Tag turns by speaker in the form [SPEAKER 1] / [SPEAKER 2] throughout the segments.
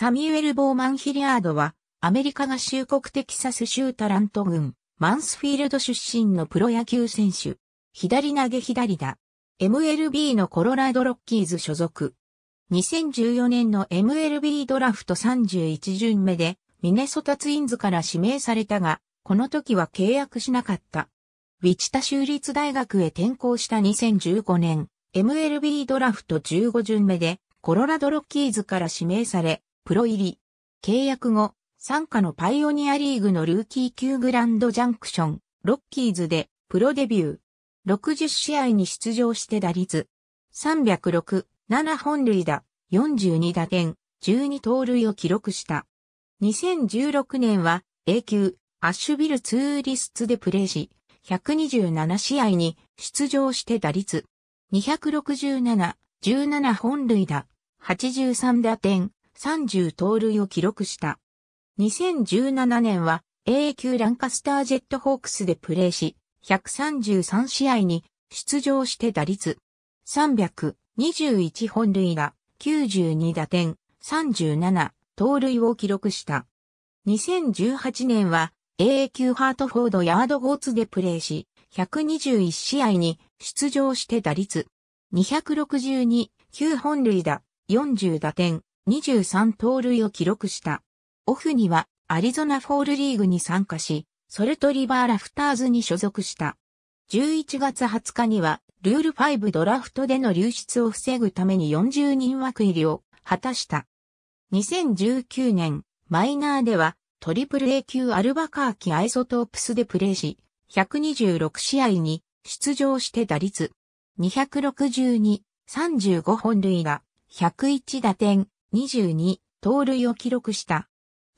[SPEAKER 1] サミュエル・ボーマン・ヒリアードは、アメリカ合衆国テキサス州タラント郡、マンスフィールド出身のプロ野球選手。左投げ左打。MLB のコロラドロッキーズ所属。2014年の MLB ドラフト31巡目で、ミネソタツインズから指名されたが、この時は契約しなかった。ウィチタ州立大学へ転校した2015年、MLB ドラフト15巡目で、コロラドロッキーズから指名され、プロ入り。契約後、参加のパイオニアリーグのルーキー級グランドジャンクション、ロッキーズでプロデビュー。60試合に出場して打率。306、7本塁打、42打点、12盗塁を記録した。2016年は A 級アッシュビルツーリスツでプレーし、127試合に出場して打率。267、17本塁打、83打点、30盗塁を記録した。2017年は A 級ランカスタージェットホークスでプレーし、133試合に出場して打率321本塁打、92打点、37盗塁を記録した。2018年は A 級ハートフォードヤードゴーツでプレーし、121試合に出場して打率262、9本塁打、40打点、23盗塁を記録した。オフにはアリゾナフォールリーグに参加し、ソルトリバーラフターズに所属した。11月20日には、ルール5ドラフトでの流出を防ぐために40人枠入りを果たした。2019年、マイナーでは、トリプル A 級アルバカーキアイソトープスでプレーし、126試合に出場して打率、262、35本塁打、101打点、22盗塁を記録した。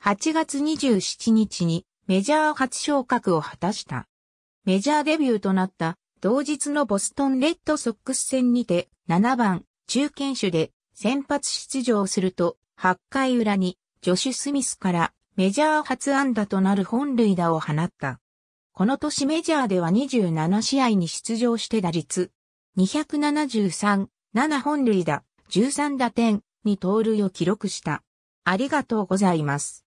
[SPEAKER 1] 8月27日にメジャー初昇格を果たした。メジャーデビューとなった同日のボストンレッドソックス戦にて7番中堅手で先発出場すると8回裏にジョシュ・スミスからメジャー初安打となる本塁打を放った。この年メジャーでは27試合に出場して打率273、7本塁打、13打点、に盗塁を記録した。ありがとうございます。